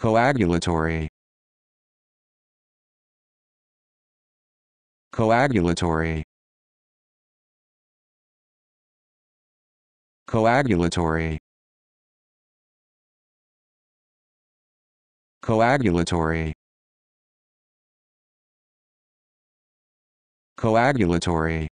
coagulatory coagulatory coagulatory coagulatory coagulatory